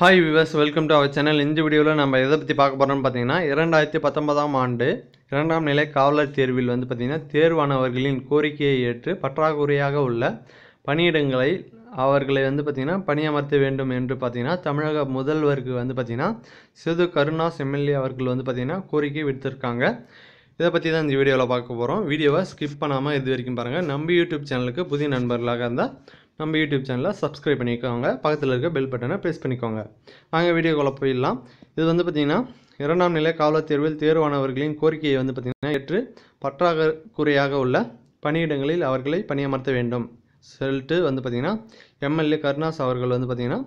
hi viewers welcome to our channel இந்த வீடியோவில் நம்ம எதை பற்றி பார்க்க போகிறோம்னு பார்த்தீங்கன்னா இரண்டாயிரத்தி பத்தொன்பதாம் ஆண்டு இரண்டாம் நிலை காவலர் தேர்வில் வந்து பார்த்திங்கன்னா தேர்வானவர்களின் கோரிக்கையை ஏற்று பற்றாக்குறையாக உள்ள பணியிடங்களை அவர்களை வந்து பார்த்திங்கன்னா பணியமர்த்த வேண்டும் என்று பார்த்திங்கன்னா தமிழக முதல்வருக்கு வந்து பார்த்திங்கன்னா சிது கருணாஸ் எம்எல்ஏ அவர்கள் வந்து பார்த்திங்கன்னா கோரிக்கை விடுத்திருக்காங்க இதை பற்றி தான் இந்த வீடியோவில் பார்க்க போகிறோம் வீடியோவை ஸ்கிப் பண்ணாமல் இது வரைக்கும் பாருங்கள் நம்ம யூடியூப் சேனலுக்கு புதிய நண்பர்களாக இருந்தால் நம்ம யூடியூப் சேனலை சப்ஸ்கிரைப் பண்ணிக்கோங்க பக்கத்தில் இருக்க பெல் பட்டனை ப்ரெஸ் பண்ணிக்கோங்க அங்கே வீடியோக்குள்ளே போயிடலாம் இது வந்து பார்த்திங்கன்னா இரண்டாம் நிலை காவலர் தேர்வில் தேர்வானவர்களின் கோரிக்கையை வந்து பார்த்திங்கன்னா ஏற்று பற்றாக்குறையாக உள்ள பணியிடங்களில் அவர்களை பணியமர்த்த வேண்டும் சொல்லிட்டு வந்து பார்த்திங்கன்னா எம்எல்ஏ கருணாஸ் அவர்கள் வந்து பார்த்திங்கன்னா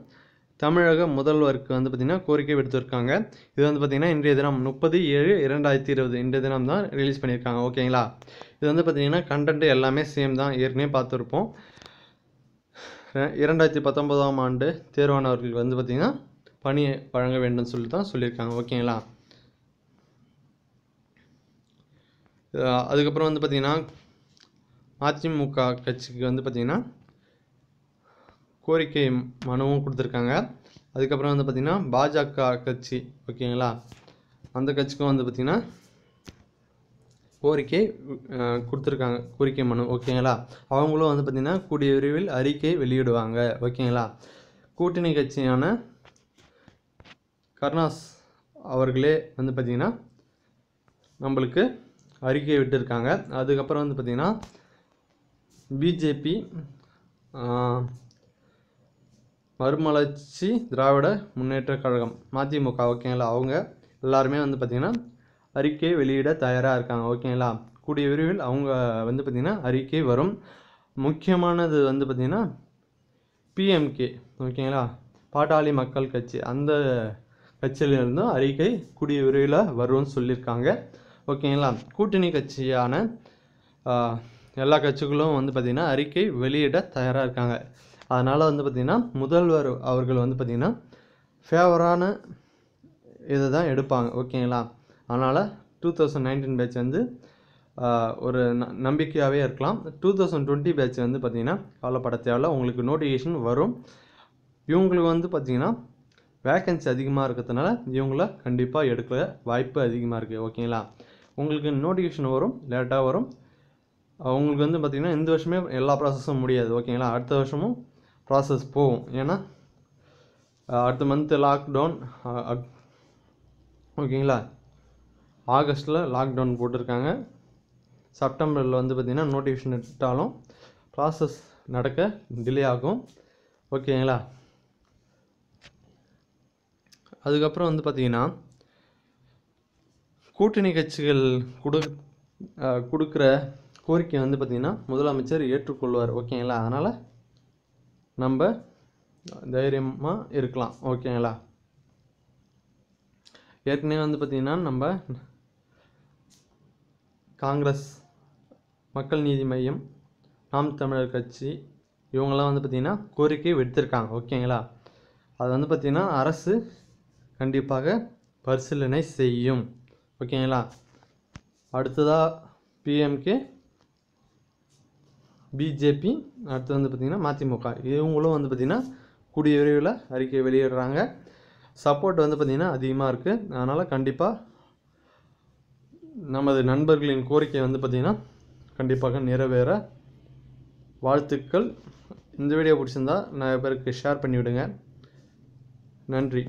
தமிழக முதல்வருக்கு வந்து பார்த்திங்கன்னா கோரிக்கை விடுத்திருக்காங்க இது வந்து பார்த்திங்கன்னா இன்றைய தினம் முப்பது ஏழு இரண்டாயிரத்தி இருபது இன்றைய தினம் தான் ரிலீஸ் பண்ணியிருக்காங்க ஓகேங்களா இது வந்து பார்த்திங்கன்னா கண்டென்ட் எல்லாமே சேம் தான் ஏற்கனவே பார்த்துருப்போம் இரண்டாயிரத்தி பத்தொன்பதாம் ஆண்டு தேர்வானவர்களுக்கு வந்து பார்த்திங்கன்னா பணி வழங்க வேண்டும்னு சொல்லி தான் சொல்லியிருக்காங்க ஓகேங்களா அதுக்கப்புறம் வந்து பார்த்திங்கன்னா அதிமுக கட்சிக்கு வந்து பார்த்திங்கன்னா கோரிக்கை மனுவும் கொடுத்துருக்காங்க அதுக்கப்புறம் வந்து பார்த்திங்கன்னா பாஜக கட்சி ஓகேங்களா அந்த கட்சிக்கும் வந்து பார்த்திங்கன்னா கோரிக்கை கொடுத்துருக்காங்க கோரிக்கை மனு ஓகேங்களா அவங்களும் வந்து பார்த்திங்கன்னா கூடிய விரைவில் அறிக்கை வெளியிடுவாங்க ஓகேங்களா கூட்டணி கட்சியான கருணாஸ் அவர்களே வந்து பார்த்திங்கன்னா நம்மளுக்கு அறிக்கை விட்டுருக்காங்க அதுக்கப்புறம் வந்து பார்த்திங்கன்னா பிஜேபி மறுமலர்ச்சி திராவிட முன்னேற்ற கழகம் மதிமுக ஓகேங்களா அவங்க எல்லாருமே வந்து பார்த்திங்கன்னா அறிக்கை வெளியிட தயாராக இருக்காங்க ஓகேங்களா கூடிய விரைவில் அவங்க வந்து பார்த்திங்கன்னா அறிக்கை வரும் முக்கியமானது வந்து பார்த்திங்கன்னா பிஎம்கே ஓகேங்களா பாட்டாளி மக்கள் கட்சி அந்த கட்சியிலிருந்தும் அறிக்கை கூடிய விரைவில் வரும்னு சொல்லியிருக்காங்க ஓகேங்களா கூட்டணி கட்சியான எல்லா கட்சிகளும் வந்து பார்த்திங்கன்னா அறிக்கை வெளியிட தயாராக இருக்காங்க அதனால் வந்து பார்த்திங்கன்னா முதல்வர் அவர்கள் வந்து பார்த்திங்கன்னா ஃபேவரான இதை தான் எடுப்பாங்க ஓகேங்களா அதனால் டூ தௌசண்ட் நைன்டீன் பேட்ச் வந்து ஒரு ந நம்பிக்கையாகவே இருக்கலாம் டூ தௌசண்ட் டுவெண்ட்டி பேட்ச் வந்து பார்த்திங்கன்னா கவலைப்பட தேவையில்ல உங்களுக்கு நோட்டிஃபிகேஷன் வரும் இவங்களுக்கு வந்து பார்த்திங்கன்னா வேக்கன்சி அதிகமாக இருக்கிறதுனால இவங்கள கண்டிப்பாக எடுக்க வாய்ப்பு அதிகமாக இருக்குது ஓகேங்களா உங்களுக்கு நோட்டிஃபிகேஷன் வரும் லேட்டாக வரும் அவங்களுக்கு வந்து பார்த்திங்கன்னா இந்த வருஷமே எல்லா ப்ராசஸும் முடியாது ஓகேங்களா அடுத்த வருஷமும் ப்ராசஸ் போகும் ஏன்னா அடுத்த மந்த்து லாக்டவுன் ஓகேங்களா ஆகஸ்ட்டில் லாக்டவுன் போட்டிருக்காங்க செப்டம்பரில் வந்து பார்த்திங்கன்னா நோட்டிஃபிகேஷன் எடுத்துட்டாலும் ப்ராசஸ் நடக்க டிலே ஆகும் ஓகேங்களா அதுக்கப்புறம் வந்து பார்த்திங்கன்னா கூட்டணி கட்சிகள் கொடு கொடுக்குற கோரிக்கை வந்து பார்த்திங்கன்னா முதலமைச்சர் ஏற்றுக்கொள்வார் ஓகேங்களா அதனால் நம்ம தைரியமாக இருக்கலாம் ஓகேங்களா ஏற்கனவே வந்து பார்த்திங்கன்னா நம்ம காங்கிரஸ் மக்கள் நீதி மையம் நாம் தமிழர் கட்சி இவங்கெல்லாம் வந்து பார்த்திங்கன்னா கோரிக்கை விடுத்திருக்காங்க ஓகேங்களா அது வந்து பார்த்திங்கன்னா அரசு கண்டிப்பாக பரிசீலனை செய்யும் ஓகேங்களா அடுத்ததாக பிஎம்கே பிஜேபி அடுத்து வந்து பார்த்திங்கன்னா மதிமுக இவங்களும் வந்து பார்த்திங்கன்னா கூடிய விரைவில் அறிக்கை வெளியிடுறாங்க சப்போர்ட் வந்து பார்த்திங்கன்னா அதிகமாக இருக்குது அதனால் கண்டிப்பாக நமது நண்பர்களின் கோரிக்கை வந்து பார்த்திங்கன்னா கண்டிப்பாக நிறைவேற வாழ்த்துக்கள் இந்த வீடியோ பிடிச்சிருந்தா நிறைய பேருக்கு ஷேர் பண்ணிவிடுங்க நன்றி